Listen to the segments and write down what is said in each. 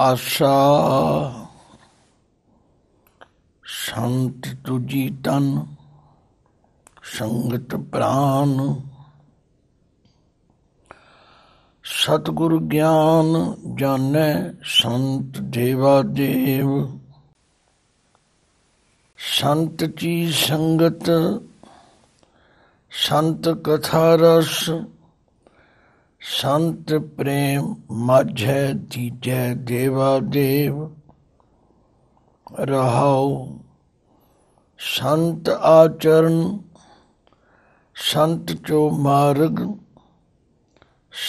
ਆਸ਼ਾ ਸੰਤ ਤੁਜੀ ਤਨ ਸੰਗਤ ਪ੍ਰਾਨ ਸਤਗੁਰ ਗਿਆਨ ਜਾਣੈ ਸੰਤ ਦੇਵਾ ਦੇਵ ਸੰਤ ਜੀ ਸੰਗਤ ਸੰਤ ਕਥਾ ਰਸ ਸੰਤ ਪ੍ਰੇਮ ਮਾਝੇ ਦੀਜੈ ਦੇਵਾ ਦੇਵ ਰਹਾਉ ਸੰਤ ਆਚਰਨ ਸੰਤ ਚੋ ਮਾਰਗ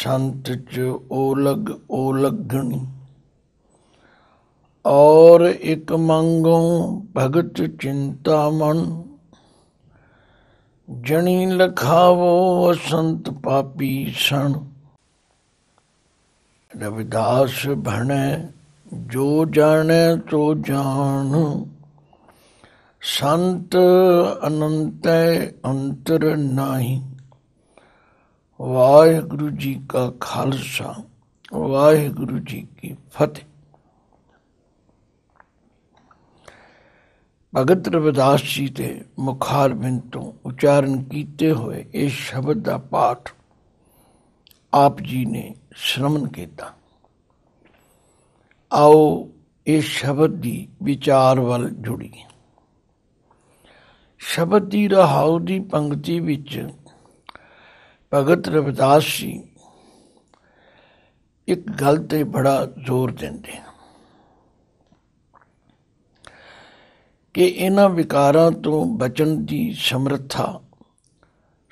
ਸੰਤ ਚ ਓਲਗ ਓਲਗਣੀ और एक मंगो भगत चिंतामण जनी लखावो असंत पापी सन रविदास भण जो जाने तो जान संत अनंत अंतर नाही वाहेगुरु जी का खालसा वाहेगुरु जी की फतेह ਅਗਰ ਰਵਿਦਾਸ ਜੀ ਦੇ ਮੁਖਾਰਬਿੰਦ ਤੋਂ ਉਚਾਰਨ ਕੀਤੇ ਹੋਏ ਇਹ ਸ਼ਬਦ ਦਾ ਪਾਠ ਆਪ ਜੀ ਨੇ ਸ਼ਰਮਨ ਕੀਤਾ ਆਓ ਇਹ ਸ਼ਬਦ ਦੀ ਵਿਚਾਰ ਵੱਲ ਜੁੜੀਏ ਸ਼ਬਦ ਦੀ ਰਹਾਉ ਦੀ ਪੰਕਤੀ ਵਿੱਚ ਭਗਤ ਰਵਿਦਾਸ ਜੀ ਇੱਕ ਗੱਲ ਤੇ ਬੜਾ ਜ਼ੋਰ ਦਿੰਦੇ ਕਿ ਇਹਨਾਂ ਵਿਕਾਰਾਂ ਤੋਂ ਬਚਣ ਦੀ ਸਮਰੱਥਾ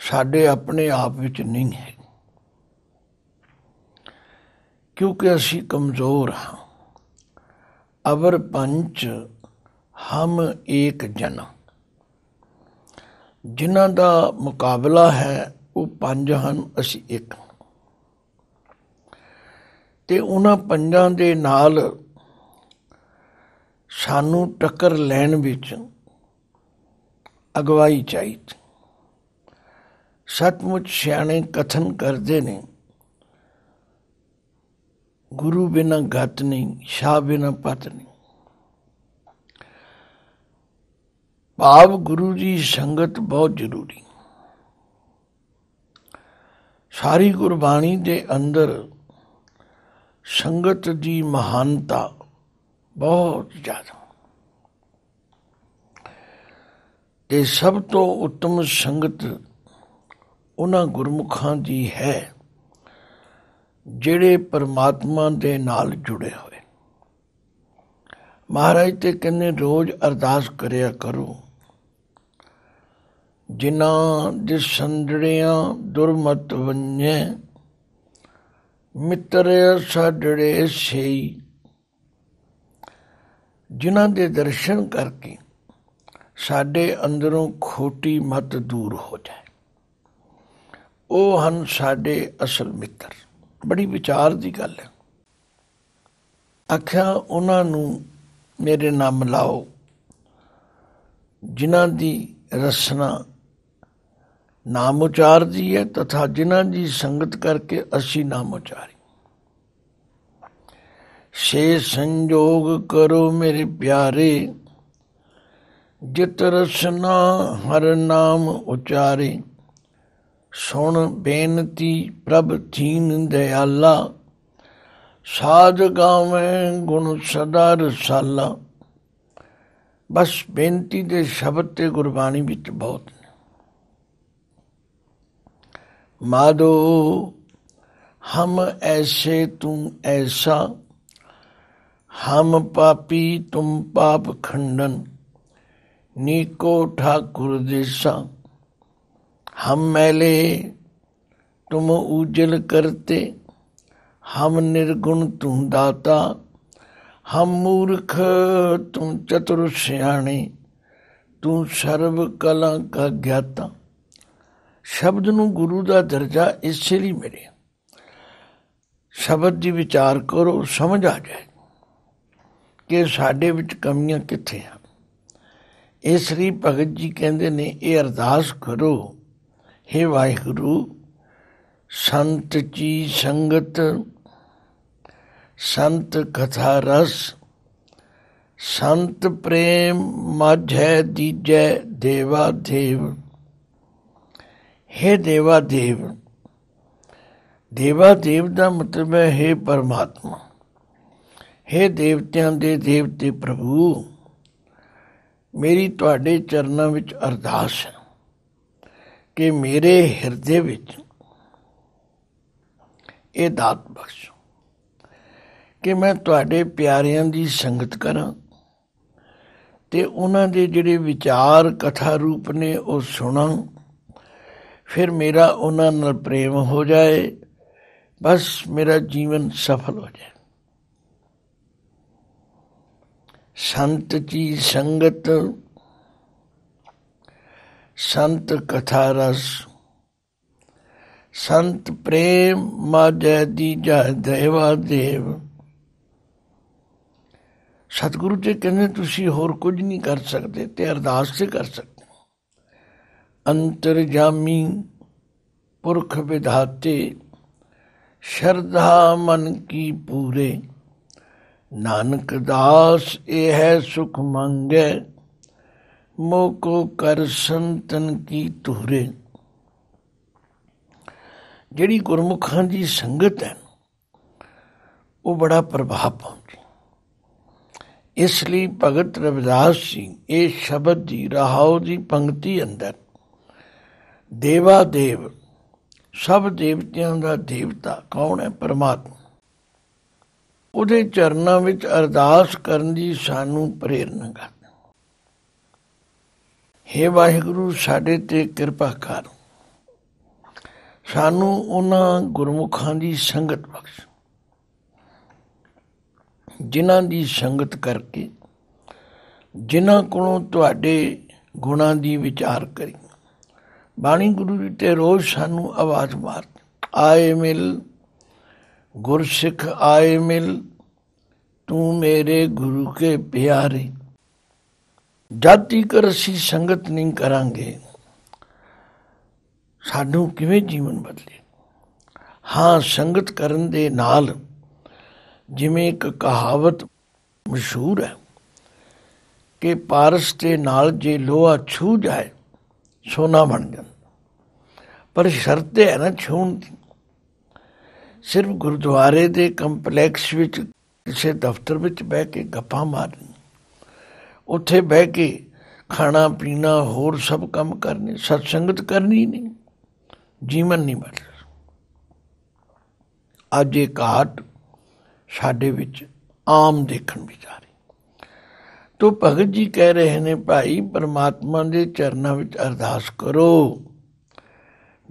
ਸਾਡੇ ਆਪਣੇ ਆਪ ਵਿੱਚ ਨਹੀਂ ਹੈ ਕਿਉਂਕਿ ਅਸੀਂ ਕਮਜ਼ੋਰ ਹਾਂ ਅਵਰ ਪੰਚ ਹਮ ਇੱਕ ਜਨ ਜਿਨ੍ਹਾਂ ਦਾ ਮੁਕਾਬਲਾ ਹੈ ਉਹ ਪੰਜ ਹਨ ਅਸੀਂ ਇੱਕ ਤੇ ਉਹਨਾਂ ਪੰਜਾਂ ਦੇ ਨਾਲ ਸਾਨੂੰ ਟੱਕਰ ਲੈਣ ਵਿੱਚ ਅਗਵਾਈ ਚਾਹੀਦੀ ਸਤਮੁਚ ਸਿਆਣੇ ਕਥਨ ਕਰਦੇ ਨੇ ਗੁਰੂ ਬਿਨਾ ਗਤ ਨਹੀਂ ਸ਼ਾਹ ਬਿਨਾ ਪਤ ਨਹੀਂ ਭਾਵ ਗੁਰੂ ਜੀ ਸੰਗਤ ਬਹੁਤ ਜ਼ਰੂਰੀ ਸਾਰੀ ਗੁਰਬਾਣੀ ਦੇ ਅੰਦਰ ਸੰਗਤ ਦੀ ਮਹਾਨਤਾ ਬਹੁਤ ਜ਼ਿਆਦਾ ਇਹ ਸਭ ਤੋਂ ਉੱਤਮ ਸੰਗਤ ਉਹਨਾਂ ਗੁਰਮੁਖਾਂ ਦੀ ਹੈ ਜਿਹੜੇ ਪਰਮਾਤਮਾ ਦੇ ਨਾਲ ਜੁੜੇ ਹੋਏ ਮਹਾਰਾਜ ਤੇ ਕਿੰਨੇ ਰੋਜ਼ ਅਰਦਾਸ ਕਰਿਆ ਕਰੋ ਜਿਨ੍ਹਾਂ ਦੇ ਸੰਡੜਿਆਂ ਦੁਰਮਤ ਵੰਨੇ ਮਿੱਤਰ ਸਾਡੜੇ ਸਹੀ ਜਿਨ੍ਹਾਂ ਦੇ ਦਰਸ਼ਨ ਕਰਕੇ ਸਾਡੇ ਅੰਦਰੋਂ ਖੋਟੀ ਮਤ ਦੂਰ ਹੋ ਜਾਏ ਉਹ ਹਨ ਸਾਡੇ ਅਸਲ ਮਿੱਤਰ ਬੜੀ ਵਿਚਾਰ ਦੀ ਗੱਲ ਹੈ ਆਖਿਆ ਉਹਨਾਂ ਨੂੰ ਮੇਰੇ ਨਾਮ ਲਾਓ ਜਿਨ੍ਹਾਂ ਦੀ ਰਸਨਾ ਨਾਮ ਉਚਾਰਦੀ ਹੈ ਤਥਾ ਜਿਨ੍ਹਾਂ ਦੀ ਸੰਗਤ ਕਰਕੇ ਅਸੀਂ ਨਾਮ ਉਚਾਰੀ ਸੇ ਸੰਜੋਗ ਕਰੋ ਮੇਰੇ ਪਿਆਰੇ ਜਿਤ ਰਸਨਾ ਹਰ ਨਾਮ ਉਚਾਰੇ ਸੁਣ ਬੇਨਤੀ ਪ੍ਰਭ ਥੀਨ ਦਿਆਲਾ ਸਾਧ ਗਾਵੇਂ ਗੁਣ ਸਦਾ ਰਸਾਲਾ ਬਸ ਬੇਨਤੀ ਦੇ ਸ਼ਬਦ ਤੇ ਗੁਰਬਾਣੀ ਵਿੱਚ ਬਹੁਤ ਮਾਦੋ ਹਮ ਐਸੇ ਤੂੰ ਐਸਾ हम पापी तुम पाप खंडन नीको ठाकुर देसा हम मैले तुम उजल करते हम निर्गुण तुम दाता हम मूर्ख तुम चतुर सियाणे ਤੂੰ ਸਰਬ ਕਲਾ ਕਾ ਗਿਆਤਾ ਸ਼ਬਦ ਨੂੰ ਗੁਰੂ ਦਾ ਦਰਜਾ ਇਸੇ ਲਈ ਮਿਲਿਆ ਸ਼ਬਦ ਦੀ ਵਿਚਾਰ ਕਰੋ ਸਮਝ ਆ ਜਾਏ ਕਿ ਸਾਡੇ ਵਿੱਚ ਕਮੀਆਂ ਕਿੱਥੇ ਹਨ ਇਹ ਸ੍ਰੀ ਭਗਤ ਜੀ ਕਹਿੰਦੇ ਨੇ ਇਹ ਅਰਦਾਸ ਕਰੋ हे ਵਾਹਿਗੁਰੂ ਸੰਤ ਜੀ ਸੰਗਤ ਸੰਤ ਕਥਾ ਰਸ ਸੰਤ ਪ੍ਰੇਮ ਮਝੈ ਦੀਜੈ ਦੇਵਾ ਦੇਵ हे ਦੇਵਾ ਦੇਵ ਦੇਵਾ ਦੇਵ ਦਾ ਮਤਲਬ ਹੈ हे ਪਰਮਾਤਮਾ हे ਦੇਵਤਿਆਂ ਦੇ ਦੇਵਤੇ ਪ੍ਰਭੂ ਮੇਰੀ ਤੁਹਾਡੇ ਚਰਨਾਂ ਵਿੱਚ ਅਰਦਾਸ ਹੈ ਕਿ ਮੇਰੇ ਹਿਰਦੇ ਵਿੱਚ ਇਹ ਦਾਤ ਬਖਸ਼ ਕਿ ਮੈਂ ਤੁਹਾਡੇ ਪਿਆਰਿਆਂ ਦੀ ਸੰਗਤ ਕਰਾਂ ਤੇ ਉਹਨਾਂ ਦੇ ਜਿਹੜੇ ਵਿਚਾਰ ਕਥਾ ਰੂਪ ਨੇ ਉਹ ਸੁਣਾਂ ਫਿਰ ਮੇਰਾ ਉਹਨਾਂ ਨਾਲ ਪ੍ਰੇਮ ਹੋ ਜਾਏ ਬਸ ਮੇਰਾ ਜੀਵਨ ਸਫਲ ਹੋ ਜਾਏ ਸੰਤ ਜੀ ਸੰਗਤ ਸੰਤ ਕਥਾ ਰਸ ਸੰਤ ਪ੍ਰੇਮ ਮਾਜੈ ਦੀ ਜਹ ਦੇਵਾ ਦੇਵ ਸਤਿਗੁਰੂ ਜੀ ਕਹਿੰਦੇ ਤੁਸੀਂ ਹੋਰ ਕੁਝ ਨਹੀਂ ਕਰ ਸਕਦੇ ਤੇ ਅਰਦਾਸ ਤੇ ਕਰ ਸਕਦੇ ਅੰਤਰ ਜਾਮੀ ਪੁਰਖ ਵਿਧਾਤੇ ਸ਼ਰਧਾ ਮਨ ਕੀ ਪੂਰੇ ਨਾਨਕ ਦਾਸ ਇਹ ਹੈ ਸੁਖ ਮੰਗੇ ਮੋ ਕੋ ਕਰ ਸੰਤਨ ਕੀ ਤੁਰੇ ਜਿਹੜੀ ਗੁਰਮੁਖਾਂ ਦੀ ਸੰਗਤ ਹੈ ਉਹ ਬੜਾ ਪ੍ਰਭਾਵ ਪਾਉਂਦੀ ਇਸ ਲਈ ਭਗਤ ਰਵਿਦਾਸ ਜੀ ਇਹ ਸ਼ਬਦ ਦੀ ਰਹਾਉ ਦੀ ਪੰਕਤੀ ਅੰਦਰ ਦੇਵਾ ਦੇਵ ਸਭ ਦੇਵਤਿਆਂ ਦਾ ਦੇਵਤਾ ਕੌਣ ਹੈ ਪਰਮਾਤਮਾ ਉਹਦੇ ਚਰਨਾਂ ਵਿੱਚ ਅਰਦਾਸ ਕਰਨ ਦੀ ਸਾਨੂੰ ਪ੍ਰੇਰਣਾ ਕਰ हे ਵਾਹਿਗੁਰੂ ਸਾਡੇ ਤੇ ਕਿਰਪਾ ਕਰ ਸਾਨੂੰ ਉਹਨਾਂ ਗੁਰਮੁਖਾਂ ਦੀ ਸੰਗਤ ਬਖਸ਼ ਜਿਨ੍ਹਾਂ ਦੀ ਸੰਗਤ ਕਰਕੇ ਜਿਨ੍ਹਾਂ ਕੋਲੋਂ ਤੁਹਾਡੇ ਗੁਣਾਂ ਦੀ ਵਿਚਾਰ ਕਰੀ ਬਾਣੀ ਗੁਰੂ ਜੀ ਤੇ ਰੋਜ਼ ਸਾਨੂੰ ਆਵਾਜ਼ ਮਾਰ ਆਏ ਮਿਲ ਗੁਰਸਿੱਖ ਆਏ ਮਿਲ ਤੂੰ ਮੇਰੇ ਗੁਰੂ ਕੇ ਪਿਆਰੇ ਜਾਤੀ ਕਰ ਅਸੀਂ ਸੰਗਤ ਨਹੀਂ ਕਰਾਂਗੇ ਸਾਨੂੰ ਕਿਵੇਂ ਜੀਵਨ ਬਦਲੇ ਹਾਂ ਸੰਗਤ ਕਰਨ ਦੇ ਨਾਲ ਜਿਵੇਂ ਇੱਕ ਕਹਾਵਤ ਮਸ਼ਹੂਰ ਹੈ ਕਿ ਪਾਰਸ ਤੇ ਨਾਲ ਜੇ ਲੋਹਾ ਛੂ ਜਾਏ ਸੋਨਾ ਬਣ ਜਾਂਦਾ ਪਰ ਸ਼ਰਤ ਹੈ ਨਾ ਛੂਣ ਦੀ ਸਿਰਫ ਗੁਰਦੁਆਰੇ ਦੇ ਕੰਪਲੈਕਸ ਵਿੱਚ ਕਿਸੇ ਦਫ਼ਤਰ ਵਿੱਚ ਬਹਿ ਕੇ ਗੱਪਾਂ ਮਾਰਨੀ ਉੱਥੇ ਬਹਿ ਕੇ ਖਾਣਾ ਪੀਣਾ ਹੋਰ ਸਭ ਕੰਮ ਕਰਨੇ ਸਤਸੰਗਤ ਕਰਨੀ ਨਹੀਂ ਜੀਵਨ ਨਹੀਂ ਬਚ ਅੱਜ ਇਹ ਘਾਟ ਸਾਡੇ ਵਿੱਚ ਆਮ ਦੇਖਣ ਵਿੱਚ ਆ ਰਹੀ ਤੋ ਭਗਤ ਜੀ ਕਹਿ ਰਹੇ ਨੇ ਭਾਈ ਪਰਮਾਤਮਾ ਦੇ ਚਰਨਾਂ ਵਿੱਚ ਅਰਦਾਸ ਕਰੋ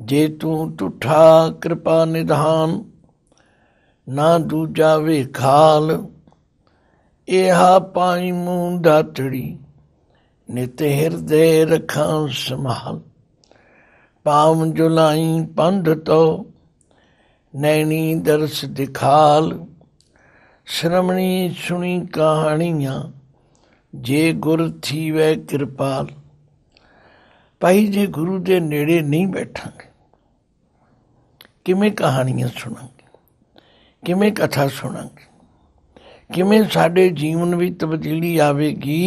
ਜੇ ਤੂੰ ਟੁੱਠਾ ਕਿਰਪਾ ਨਿਧਾਨ ਨਾ ਦੂਜਾ ਵੇਖਾਲ ਇਹਾ ਪਾਈ ਮੁੰਡਾ ਟੜੀ ਨਿਤ ਹਿਰਦੇ ਰਖਾਂ ਸੰਭਾਲ ਪਾਉਂ ਜੁਲਾਈ ਪੰਧ ਤੋ ਨੈਣੀ ਦਰਸ ਦਿਖਾਲ ਸ਼ਰਮਣੀ ਸੁਣੀ ਕਹਾਣੀਆਂ ਜੇ ਗੁਰ ਥੀਵੇ ਕਿਰਪਾਲ ਭਾਈ ਜੇ ਗੁਰੂ ਦੇ ਨੇੜੇ ਨਹੀਂ ਬੈਠਾਂਗੇ ਕਿਵੇਂ ਕਹਾਣੀਆਂ ਸੁਣਾਂ ਕਿਵੇਂ ਕਥਾ ਸੁਣਾਂਗੇ ਕਿਵੇਂ ਸਾਡੇ ਜੀਵਨ ਵਿੱਚ ਤਬਦੀਲੀ ਆਵੇਗੀ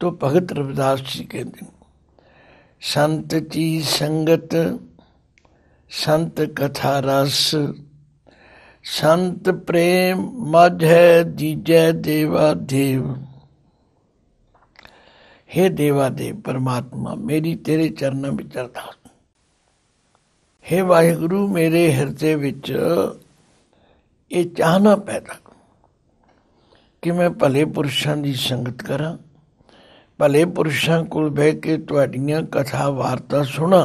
ਤੋ ਭਗਤ ਰਵਿਦਾਸ ਜੀ ਕਹਿੰਦੇ ਸੰਤ ਜੀ ਸੰਗਤ ਸੰਤ ਕਥਾ ਰਸ ਸੰਤ ਪ੍ਰੇਮ ਹੈ ਦੀਜੈ ਦੇਵਾ ਦੇਵ हे देवा देव परमात्मा मेरी तेरे ਚਰਨਾਂ ਵਿੱਚ ਅਰਦਾਸ हे ਵਾਹਿਗੁਰੂ ਮੇਰੇ ਹਿਰਦੇ ਵਿੱਚ ਇਹ ਚਾਹਨਾ ਪੈਦਾ ਕਿ ਮੈਂ ਭਲੇ ਪੁਰਸ਼ਾਂ ਦੀ ਸੰਗਤ ਕਰਾਂ ਭਲੇ ਪੁਰਸ਼ਾਂ ਕੋਲ ਬਹਿ ਕੇ ਤੁਹਾਡੀਆਂ ਕਥਾ ਵਾਰਤਾ ਸੁਣਾ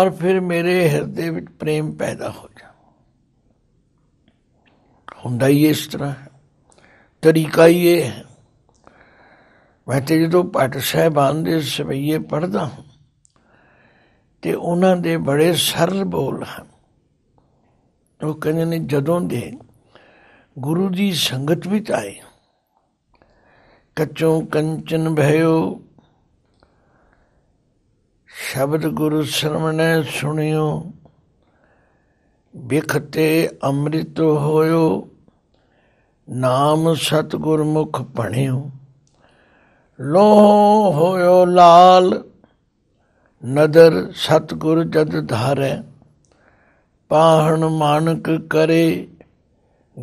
ਔਰ ਫਿਰ ਮੇਰੇ ਹਿਰਦੇ ਵਿੱਚ ਪ੍ਰੇਮ ਪੈਦਾ ਹੋ ਜਾ ਹੁੰਦਾ ਹੀ ਇਸ ਤਰ੍ਹਾਂ ਤਰੀਕਾ ਹੀ ਇਹ ਹੈ ਮੈਂ ਤੇ ਜਦੋਂ ਪਾਠ ਸਾਹਿਬਾਨ ਦੇ ਸਵਈਏ ਪੜਦਾ ਤੇ ਉਹਨਾਂ ਦੇ ਬੜੇ ਸਰਲ ਬੋਲ ਹਨ ਉਹ ਕਹਿੰਦੇ ਨੇ ਜਦੋਂ ਦੇ ਗੁਰੂ ਦੀ ਸੰਗਤ ਵਿੱਚ ਆਏ ਕਚੋਂ ਕੰਚਨ ਭਇਓ ਸ਼ਬਦ ਗੁਰੂ ਸਰਮਣੇ ਸੁਣਿਓ ਵਿਖਤੇ ਅੰਮ੍ਰਿਤ ਹੋਇਓ ਨਾਮ ਸਤਗੁਰ ਮੁਖ ਭਣਿਓ ਲੋਹ ਹੋਇਓ ਲਾਲ ਨਦਰ ਸਤਗੁਰ ਜਦ ਧਾਰੈ ਪਾਹਣ ਮਾਨਕ ਕਰੇ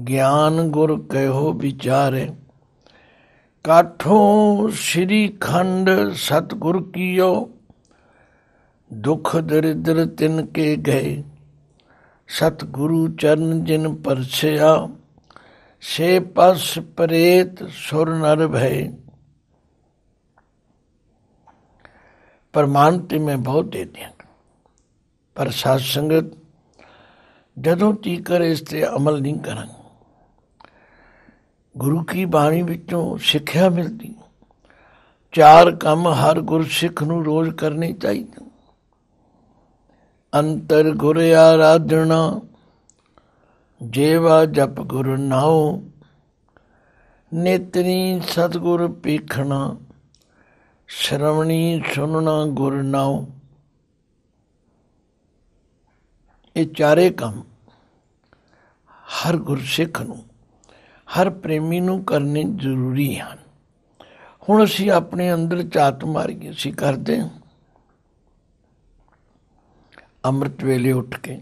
ਗਿਆਨ ਗੁਰ ਕਹਿਓ ਵਿਚਾਰੇ ਕਾਠੋਂ ਸ੍ਰੀ ਖੰਡ ਸਤਗੁਰ ਕੀਓ ਦੁਖ ਦਰਿਦਰ ਤਿਨ ਕੇ ਗਏ ਸਤਗੁਰੂ ਚਰਨ ਜਿਨ ਪਰਛਿਆ ਸੇ ਪਸ ਪ੍ਰੇਤ ਸੁਰ ਨਰ ਭੈ ਪਰਮਾਨਤੀ ਮੈਂ ਬਹੁਤ ਦਿਆਂ ਪਰ ਸਾਧ ਸੰਗਤ ਜਦੋਂ ਤੀਕਰ ਇਸ ਤੇ ਅਮਲ ਨਹੀਂ ਕਰਾਂ ਗੁਰੂ ਕੀ ਬਾਣੀ ਵਿੱਚੋਂ ਸਿੱਖਿਆ ਮਿਲਦੀ ਚਾਰ ਕੰਮ ਹਰ ਗੁਰਸਿੱਖ ਨੂੰ ਰੋਜ਼ ਕਰਨੇ ਚਾਹੀਦੇ ਅੰਤਰ ਗੁਰ ਆਰਾਧਨਾ ਜੇਵਾ ਜਪ ਗੁਰ ਨਾਉ ਨੇਤਰੀ ਸਤਗੁਰ ਪੀਖਣਾ ਸ਼ਰਵਣੀ ਸੁਣਨਾ ਗੁਰ ਨਾਉ ਇਹ ਚਾਰੇ ਕੰਮ ਹਰ ਗੁਰਸਿੱਖ ਨੂੰ ਹਰ ਪ੍ਰੇਮੀ ਨੂੰ ਕਰਨੇ ਜ਼ਰੂਰੀ ਹਨ ਹੁਣ ਅਸੀਂ ਆਪਣੇ ਅੰਦਰ ਚਾਤ ਮਾਰੀਏ ਅਸੀਂ ਕਰਦੇ ਅੰਮ੍ਰਿਤ ਵੇਲੇ ਉੱਠ ਕੇ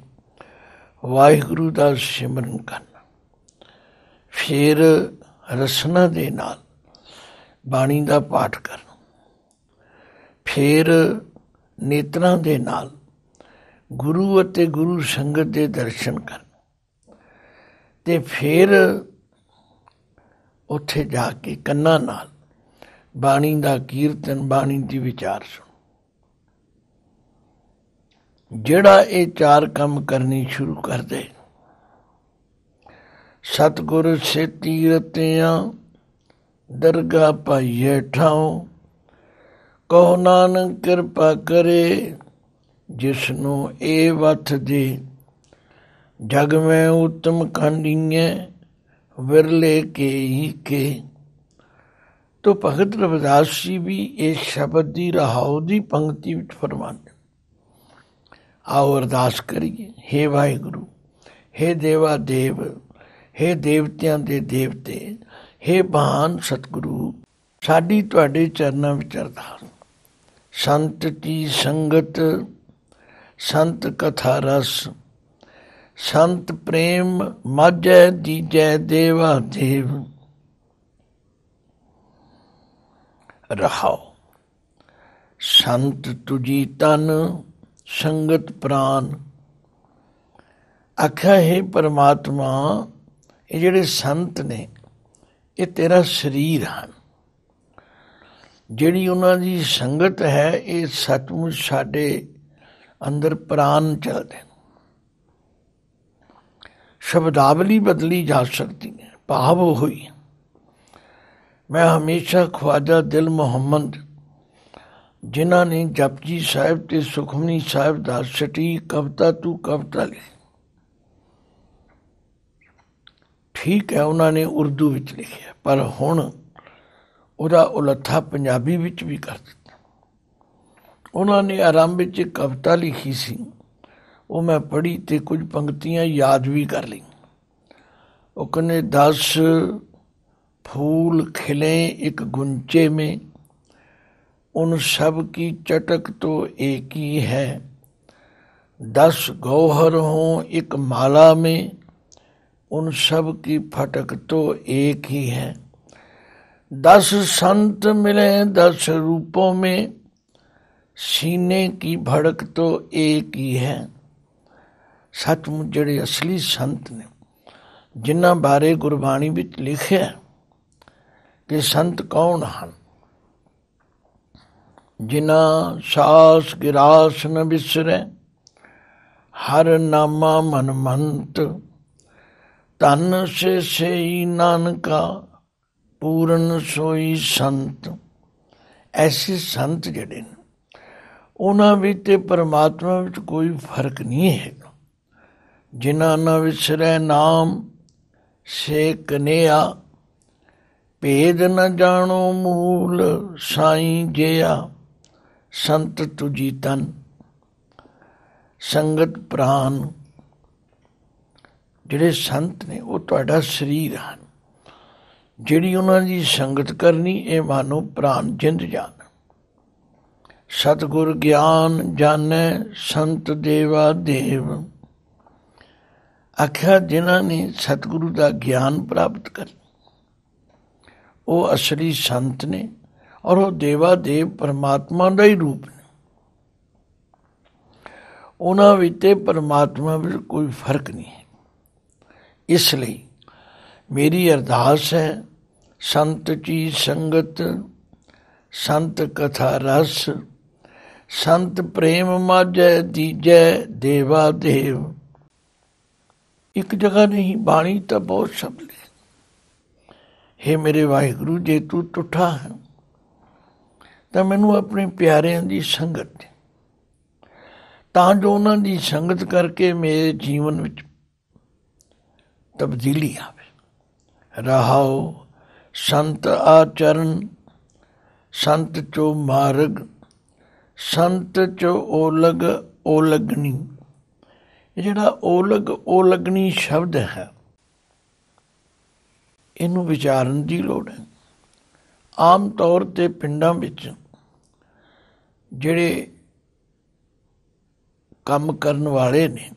ਵਾਹਿਗੁਰੂ ਦਾ ਸਿਮਰਨ ਕਰਨਾ ਫਿਰ ਰਸਨਾ ਦੇ ਨਾਲ ਬਾਣੀ ਦਾ ਪਾਠ ਕਰਨਾ ਫਿਰ ਨੇਤਰਾਂ ਦੇ ਨਾਲ ਗੁਰੂ ਅਤੇ ਗੁਰੂ ਸੰਗਤ ਦੇ ਦਰਸ਼ਨ ਕਰਨਾ ਤੇ ਫਿਰ ਉੱਥੇ ਜਾ ਕੇ ਕੰਨਾਂ ਨਾਲ ਬਾਣੀ ਦਾ ਕੀਰਤਨ ਬਾਣੀ ਦੀ ਵਿਚਾਰ ਸੁਣ ਜਿਹੜਾ ਇਹ ਚਾਰ ਕੰਮ ਕਰਨੀ ਸ਼ੁਰੂ ਕਰ ਦੇ ਸਤਗੁਰ ਸੇ ਤੀਰਤਿਆਂ ਦਰਗਾ ਪਾਈਏ ਠਾਉ ਕਹੋ ਨਾਨਕ ਕਿਰਪਾ ਕਰੇ ਜਿਸ ਨੂੰ ਇਹ ਵਤ ਦੇ ਜਗ ਮੈਂ ਉਤਮ ਖੰਡੀਏ ਵਿਰਲੇ ਕੇ ਹੀ ਕੇ तो ਭਗਤ ਰਵਿਦਾਸ ਜੀ ਵੀ ਇਹ ਸ਼ਬਦ ਦੀ ਰਹਾਉ ਦੀ ਪੰਕਤੀ ਵਿੱਚ ਫਰਮਾਉਂਦੇ ਆਓ ਅਰਦਾਸ ਕਰੀਏ हे ਵਾਹਿਗੁਰੂ हे ਦੇਵਾ ਦੇਵ हे ਦੇਵਤਿਆਂ ਦੇ ਦੇਵਤੇ हे ਬਾਣ ਸਤਿਗੁਰੂ ਸਾਡੀ ਤੁਹਾਡੇ ਚਰਨਾਂ ਵਿੱਚ ਅਰਦਾਸ ਸੰਤ ਦੀ ਸੰਗਤ ਸੰਤ ਕਥਾ ਰਸ ਸੰਤ ਪ੍ਰੇਮ ਮਾਝੈ ਦੀਜੈ ਦੇਵਾ ਦੇਵ ਰਹਾਉ ਸੰਤ ਤੁਜੀ ਤਨ ਸੰਗਤ ਪ੍ਰਾਨ ਅਖਾ ਹੈ ਪਰਮਾਤਮਾ ਇਹ ਜਿਹੜੇ ਸੰਤ ਨੇ ਇਹ ਤੇਰਾ ਸਰੀਰ ਹਨ ਜਿਹੜੀ ਉਹਨਾਂ ਦੀ ਸੰਗਤ ਹੈ ਇਹ ਸਤਮੁਚ ਸਾਡੇ ਅੰਦਰ ਪ੍ਰਾਨ ਚੱਲਦੇ ਬਦਲੀ ਜਾ ਸਕਦੀ ਹੈ ਭਾਵ ਉਹ ਹੀ ਮੈਂ ਹਮੇਸ਼ਾ ਖਵਾਜਾ ਦਿਲ ਮੁਹੰਮਦ ਜਿਨ੍ਹਾਂ ਨੇ ਜਪਜੀ ਸਾਹਿਬ ਤੇ ਸੁਖਮਨੀ ਸਾਹਿਬ ਦਾ ਸਟੀ ਕਵਤਾ ਤੂੰ ਕਵਤਾ ਲਿਖੀ ਠੀਕ ਹੈ ਉਹਨਾਂ ਨੇ ਉਰਦੂ ਵਿੱਚ ਲਿਖਿਆ ਪਰ ਹੁਣ ਉਹਦਾ ਉਲੱਥਾ ਪੰਜਾਬੀ ਵਿੱਚ ਵੀ ਕਰ ਦਿੱਤਾ ਉਹਨਾਂ ਨੇ ਆਰੰਭ ਵਿੱਚ ਕਵਤਾ ਲਿਖੀ ਸੀ वो मैं पढ़ी तो कुछ ਪੰਕਤੀਆਂ याद भी कर ली ਉਹ ਕਹਿੰਦੇ 10 फूल खिले एक गुंचे में उन सब की चटक तो एक ही है दस गौहर हों एक माला में उन सब की फटक तो एक ही है दस संत मिले दस रूपों में सीने की भड़क तो एक ही है ਸਤਿਮੁ ਜਿਹੜੇ ਅਸਲੀ ਸੰਤ ਨੇ ਜਿਨ੍ਹਾਂ ਬਾਰੇ ਗੁਰਬਾਣੀ ਵਿੱਚ ਲਿਖਿਆ ਕਿ ਸੰਤ ਕੌਣ ਹਨ ਜਿਨ੍ਹਾਂ ਸਾਸ ਗਿਰਾਸ ਨ ਵਿਸਰੇ ਹਰ ਨਾਮਾ ਮਨ ਮੰਤ ਤਨ ਸੇ ਸੇਈ ਨਾਨਕਾ ਪੂਰਨ ਸੋਈ ਸੰਤ ਐਸੇ ਸੰਤ ਜਿਹੜੇ ਨੇ ਉਹਨਾਂ ਵਿੱਚ ਤੇ ਪਰਮਾਤਮਾ ਵਿੱਚ ਕੋਈ ਫਰਕ ਨਹੀਂ ਹੈ ਜਿਨ੍ਹਾਂ ਨ ਵਿਸਰੈ ਨਾਮ ਸੇ ਕਨੇਆ ਭੇਦ ਨ ਜਾਣੋ ਮੂਲ ਸਾਈ ਜਿਆ ਸੰਤ ਤੁਜੀ ਤਨ ਸੰਗਤ ਪ੍ਰਾਨ ਜਿਹੜੇ ਸੰਤ ਨੇ ਉਹ ਤੁਹਾਡਾ ਸਰੀਰ ਹਨ ਜਿਹੜੀ ਉਹਨਾਂ ਦੀ ਸੰਗਤ ਕਰਨੀ ਇਹ ਮਾਨੋ ਪ੍ਰਾਨ ਜਿੰਦ ਜਾਨ ਸਤਗੁਰ ਗਿਆਨ ਜਾਣੈ ਸੰਤ ਦੇਵਾ ਦੇਵ ਆਖਿਆ ਜਿਨ੍ਹਾਂ ਨੇ ਸਤਿਗੁਰੂ ਦਾ ਗਿਆਨ ਪ੍ਰਾਪਤ ਕਰ ਉਹ ਅਸਲੀ ਸੰਤ ਨੇ ਔਰ ਉਹ ਦੇਵਾ ਦੇਵ ਪਰਮਾਤਮਾ ਦਾ ਹੀ ਰੂਪ ਨੇ ਉਹਨਾਂ ਵਿੱਚ ਤੇ ਪਰਮਾਤਮਾ ਵਿੱਚ ਕੋਈ ਫਰਕ ਨਹੀਂ ਹੈ ਇਸ ਲਈ ਮੇਰੀ ਅਰਦਾਸ ਹੈ ਸੰਤ ਜੀ ਸੰਗਤ ਸੰਤ ਕਥਾ ਰਸ ਸੰਤ ਪ੍ਰੇਮ ਮਾਝੈ ਦੀਜੈ ਦੇਵਾ ਦੇਵ ਇੱਕ ਜਗ੍ਹਾ ਨਹੀਂ ਬਾਣੀ ਤਾਂ ਬਹੁਤ ਸ਼ਬਦ ਨੇ हे ਮੇਰੇ ਵਾਹਿਗੁਰੂ ਜੇ ਤੂੰ ਟੁੱਠਾ ਹੈ ਤਾਂ ਮੈਨੂੰ ਆਪਣੇ ਪਿਆਰਿਆਂ ਦੀ ਸੰਗਤ ਦੇ ਤਾਂ ਜੋ ਉਹਨਾਂ ਦੀ ਸੰਗਤ ਕਰਕੇ ਮੇਰੇ ਜੀਵਨ ਵਿੱਚ ਤਬਦੀਲੀ ਆਵੇ ਰਹਾਉ ਸੰਤ ਆਚਰਨ ਸੰਤ ਚੋ ਮਾਰਗ ਸੰਤ ਚੋ ਓਲਗ ਓਲਗਨੀ ਜਿਹੜਾ ਓਲਗ ਓਲਗਣੀ ਸ਼ਬਦ ਹੈ ਇਹਨੂੰ ਵਿਚਾਰਨ ਦੀ ਲੋੜ ਹੈ ਆਮ ਤੌਰ ਤੇ ਪਿੰਡਾਂ ਵਿੱਚ ਜਿਹੜੇ ਕੰਮ ਕਰਨ ਵਾਲੇ ਨੇ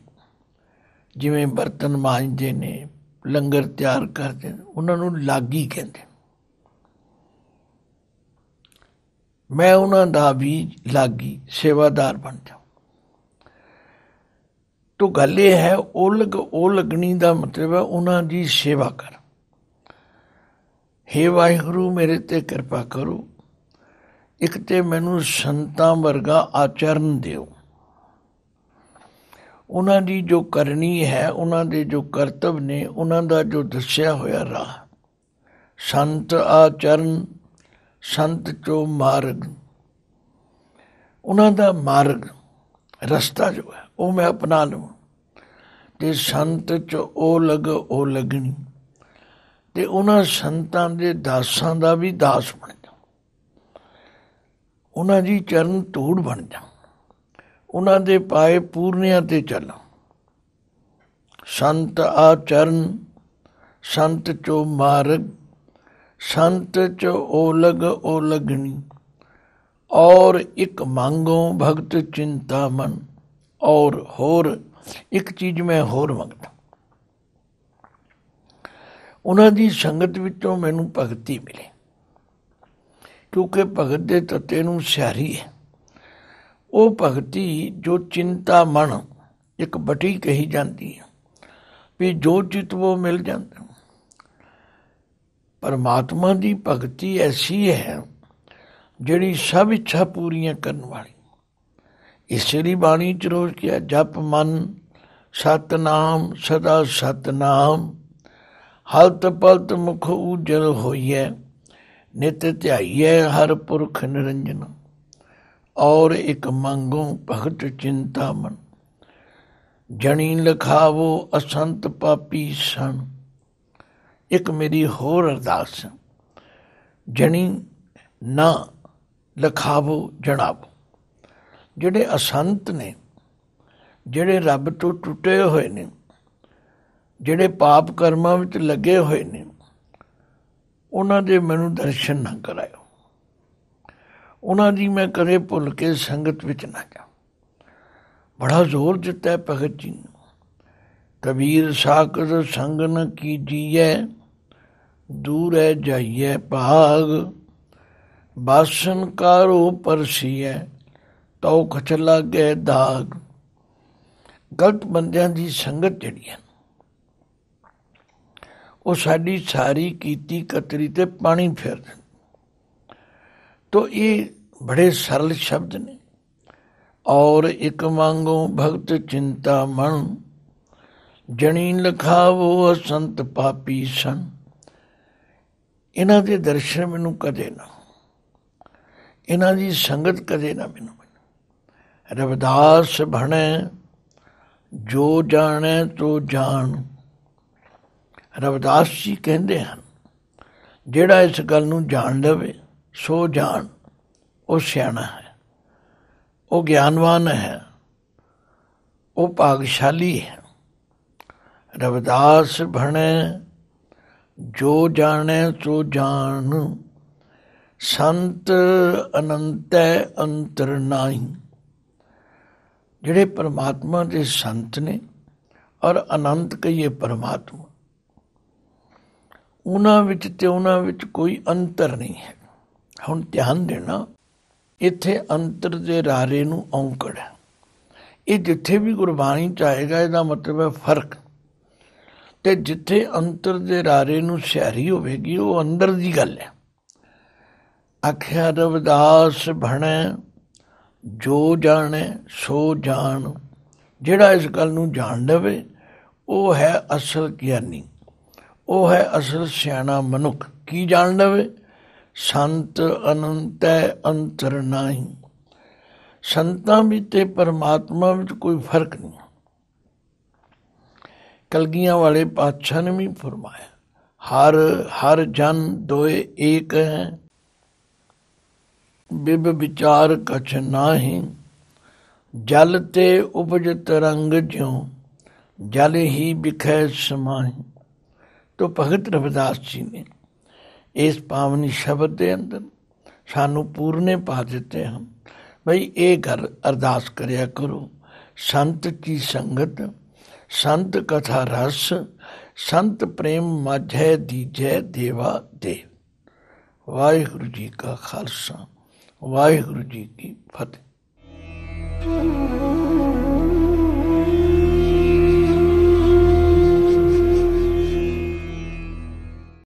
ਜਿਵੇਂ ਬਰਤਨ ਮਾਂਜਦੇ ਨੇ ਲੰਗਰ ਤਿਆਰ ਕਰਦੇ ਨੇ ਉਹਨਾਂ ਨੂੰ ਲਾਗੀ ਕਹਿੰਦੇ ਮੈਂ ਉਹਨਾਂ ਦਾ ਵੀ ਲਾਗੀ ਸੇਵਾਦਾਰ ਬਣ ਜਾ ਤੋ ਗੱਲ ਇਹ ਹੈ ਉਲਗ ਉਹ ਲਗਣੀ ਦਾ ਮਤਲਬ ਹੈ ਉਹਨਾਂ ਦੀ ਸੇਵਾ ਕਰ हे ਵਾਹਿਗੁਰੂ ਮੇਰੇ ਤੇ ਕਿਰਪਾ ਕਰੋ ਇੱਕ ਤੇ ਮੈਨੂੰ ਸੰਤਾਂ ਵਰਗਾ ਆਚਰਨ ਦਿਓ ਉਹਨਾਂ ਦੀ ਜੋ ਕਰਨੀ ਹੈ ਉਹਨਾਂ ਦੇ ਜੋ ਕਰਤਵ ਨੇ ਉਹਨਾਂ ਦਾ ਜੋ ਦੱਸਿਆ ਹੋਇਆ ਰਾਹ ਸੰਤ ਆਚਰਨ ਸੰਤ ਚੋ ਮਾਰਗ ਉਹਨਾਂ ਦਾ ਮਾਰਗ ਰਸਤਾ ਜੋ ਹੈ ਉਹ ਮੈਂ ਅਪਣਾ ਲਵਾਂ ਤੇ ਸੰਤ ਚ ਉਹ ਲਗ ਉਹ ਲਗਣੀ ਤੇ ਉਹਨਾਂ ਸੰਤਾਂ ਦੇ ਦਾਸਾਂ ਦਾ ਵੀ ਦਾਸ ਬਣ ਜਾ ਉਹਨਾਂ ਦੀ ਚਰਨ ਧੂੜ ਬਣ ਜਾ ਉਹਨਾਂ ਦੇ ਪਾਏ ਪੂਰਨਿਆਂ ਤੇ ਚੱਲਾਂ ਸੰਤ ਆ ਚਰਨ ਸੰਤ ਚੋ ਮਾਰਗ ਸੰਤ ਚ ਓਲਗ ਓਲਗਣੀ ਔਰ ਇੱਕ ਮੰਗੋ ਭਗਤ ਚਿੰਤਾ ਮਨ ਔਰ ਹੋਰ ਇੱਕ ਚੀਜ਼ ਮੈਂ ਹੋਰ ਮੰਗਦਾ ਉਹਨਾਂ ਦੀ ਸੰਗਤ ਵਿੱਚੋਂ ਮੈਨੂੰ ਭਗਤੀ ਮਿਲੇ ਕਿਉਂਕਿ ਭਗਤ ਦੇ ਤਤੇ ਨੂੰ ਸਿਆਰੀ ਹੈ ਉਹ ਭਗਤੀ ਜੋ ਚਿੰਤਾ ਮਨ ਇੱਕ ਬਟੀ ਕਹੀ ਜਾਂਦੀ ਹੈ ਵੀ ਜੋ ਉਹ ਮਿਲ ਜਾਂਦਾ ਪਰਮਾਤਮਾ ਦੀ ਭਗਤੀ ਐਸੀ ਹੈ ਜਿਹੜੀ ਸਭ ਇੱਛਾ ਪੂਰੀਆਂ ਕਰਨ ਵਾਲੀ ਇਸੇ ਲਈ ਬਾਣੀ ਚ ਰੋਜ਼ ਕਿਹਾ ਜਪ ਮਨ ਸਤਨਾਮ ਸਦਾ ਸਤਨਾਮ ਹਲਤ ਪਲਤ ਮੁਖ ਉਜਲ ਹੋਈਐ ਨਿਤ ਧਿਆਈਐ ਹਰ ਪੁਰਖ ਨਿਰੰਜਨ ਔਰ ਇੱਕ ਮੰਗੋ ਭਗਤ ਚਿੰਤਾ ਮਨ ਜਣੀ ਲਖਾਵੋ ਅਸੰਤ ਪਾਪੀ ਸਣ ਇੱਕ ਮੇਰੀ ਹੋਰ ਅਰਦਾਸ ਜਣੀ ਨਾ ਲਖਾਵੋ ਜਣਾਵੋ ਜਿਹੜੇ ਅਸੰਤ ਨੇ ਜਿਹੜੇ ਰੱਬ ਤੋਂ ਟੁੱਟੇ ਹੋਏ ਨੇ ਜਿਹੜੇ ਪਾਪ ਕਰਮਾਂ ਵਿੱਚ ਲੱਗੇ ਹੋਏ ਨੇ ਉਹਨਾਂ ਦੇ ਮੈਨੂੰ ਦਰਸ਼ਨ ਨਾ ਕਰਾਇਓ ਉਹਨਾਂ ਦੀ ਮੈਂ ਕਦੇ ਭੁੱਲ ਕੇ ਸੰਗਤ ਵਿੱਚ ਨਾ ਜਾ ਬੜਾ ਜ਼ੋਰ ਦਿੱਤਾ ਭਗਤ ਜੀ ਨੇ ਕਬੀਰ ਸਾਖਰ ਸੰਗ ਨ ਕੀਜੀਐ ਦੂਰ ਹੈ ਜਾਈਐ ਭਾਗ ਬਾਸਨ ਕਰੋ ਪਰਸੀਐ ਤਉ ਉਹ ਖਚਣ ਦਾਗ ਗਲਤ ਬੰਦਿਆਂ ਦੀ ਸੰਗਤ ਜਿਹੜੀ ਹੈ ਉਹ ਸਾਡੀ ਸਾਰੀ ਕੀਤੀ ਕਤਰੀ ਤੇ ਪਾਣੀ ਫੇਰ ਦੇ ਤੋ ਇਹ ਬੜੇ ਸਰਲ ਸ਼ਬਦ ਨੇ ਔਰ ਇੱਕ ਮੰਗੋ ਭਗਤ ਚਿੰਤਾ ਮਨ ਜਣੀ ਲਖਾਵੋ ਸੰਤ ਪਾਪੀ ਸੰ ਇਹਨਾਂ ਦੇ ਦਰਸ਼ਨ ਮੈਨੂੰ ਕਦੇ ਨਾ ਇਹਨਾਂ ਦੀ ਸੰਗਤ ਕਦੇ ਨਾ ਮੈਨੂੰ ਰਵਿਦਾਸ ਭਣੇ ਜੋ ਜਾਣੇ ਤੋ ਜਾਣ ਰਵਿਦਾਸ ਜੀ ਕਹਿੰਦੇ ਹਨ ਜਿਹੜਾ ਇਸ ਗੱਲ ਨੂੰ ਜਾਣ ਲਵੇ ਸੋ ਜਾਣ ਉਹ ਸਿਆਣਾ ਹੈ ਉਹ ਗਿਆਨਵਾਨ ਹੈ ਉਹ ਭਾਗਸ਼ਾਲੀ ਹੈ ਰਵਿਦਾਸ ਭਣੇ ਜੋ ਜਾਣੇ ਤੂੰ ਜਾਣ ਸੰਤ ਅਨੰਤ ਅੰਤਰ ਨਾਹੀ ਜਿਹੜੇ ਪਰਮਾਤਮਾ ਦੇ ਸੰਤ ਨੇ ਔਰ ਅਨੰਤ ਕਹੀਏ ਪਰਮਾਤਮਾ ਉਹਨਾਂ ਵਿੱਚ ਤੇ ਉਹਨਾਂ ਵਿੱਚ ਕੋਈ ਅੰਤਰ ਨਹੀਂ ਹੈ ਹੁਣ ਧਿਆਨ ਦੇਣਾ ਇੱਥੇ ਅੰਤਰ ਦੇ ਰਾਰੇ ਨੂੰ ਔਂਕੜ ਇਹ ਜਿੱਥੇ ਵੀ ਗੁਰਬਾਣੀ ਚ ਆਏਗਾ ਇਹਦਾ ਮਤਲਬ ਹੈ ਫਰਕ ਤੇ ਜਿੱਥੇ ਅੰਤਰ ਦੇ ਰਾਰੇ ਨੂੰ ਸਿਆਰੀ ਹੋਵੇਗੀ ਉਹ ਅੰਦਰ ਦੀ ਗੱਲ ਹੈ ਅਖਿਆ ਰਵਦਾਸ ਭਣੈ ਜੋ ਜਾਣੇ ਸੋ ਜਾਣ ਜਿਹੜਾ ਇਸ ਗੱਲ ਨੂੰ ਜਾਣ ਲਵੇ ਉਹ ਹੈ ਅਸਲ ਗਿਆਨੀ ਉਹ ਹੈ ਅਸਲ ਸਿਆਣਾ ਮਨੁੱਖ ਕੀ ਜਾਣ ਲਵੇ ਸੰਤ ਅਨੰਤ ਹੈ ਅੰਤਰ ਨਹੀਂ ਸੰਤਾਂ ਵਿੱਚ ਤੇ ਪਰਮਾਤਮਾ ਵਿੱਚ ਕੋਈ ਫਰਕ ਨਹੀਂ ਕਲਗੀਆਂ ਵਾਲੇ ਪਾਤਸ਼ਾਹ ਨੇ ਵੀ ਫਰਮਾਇਆ ਹਰ ਹਰ ਜਨ ਦੋਏ ਇੱਕ ਹੈ ਬਿਬ ਵਿਚਾਰ ਕਛ ਨਾਹੀ ਜਲ ਤੇ ਉਪਜ ਤਰੰਗ ਜਿਉ ਜਲ ਹੀ ਬਿਖੈ ਸਮਾਹੀ ਤੋ ਭਗਤ ਰਵਿਦਾਸ ਜੀ ਨੇ ਇਸ ਪਾਵਨੀ ਸ਼ਬਦ ਦੇ ਅੰਦਰ ਸਾਨੂੰ ਪੂਰਨੇ ਪਾ ਦਿੱਤੇ ਹਨ ਭਈ ਇਹ ਘਰ ਅਰਦਾਸ ਕਰਿਆ ਕਰੋ ਸੰਤ ਕੀ ਸੰਗਤ ਸੰਤ ਕਥਾ ਰਸ ਸੰਤ ਪ੍ਰੇਮ ਮਾਝੈ ਦੀਜੈ ਦੇਵਾ ਦੇ ਵਾਹਿਗੁਰੂ ਜੀ ਕਾ ਖਾਲਸਾ ਵਾਹਿਗੁਰੂ ਜੀ ਕੀ ਫਤਿਹ